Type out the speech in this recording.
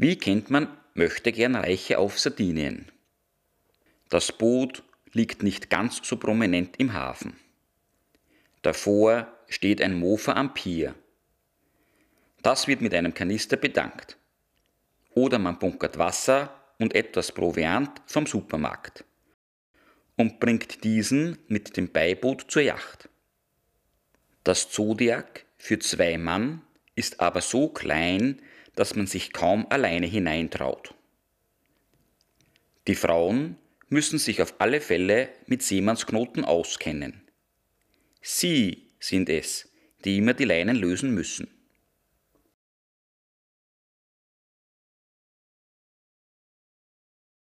Wie kennt man möchte gern Reiche auf Sardinien? Das Boot liegt nicht ganz so prominent im Hafen. Davor steht ein Mofa am Pier. Das wird mit einem Kanister bedankt. Oder man bunkert Wasser und etwas Proviant vom Supermarkt und bringt diesen mit dem Beiboot zur Yacht. Das Zodiac für zwei Mann ist aber so klein, dass man sich kaum alleine hineintraut. Die Frauen müssen sich auf alle Fälle mit Seemannsknoten auskennen. Sie sind es, die immer die Leinen lösen müssen.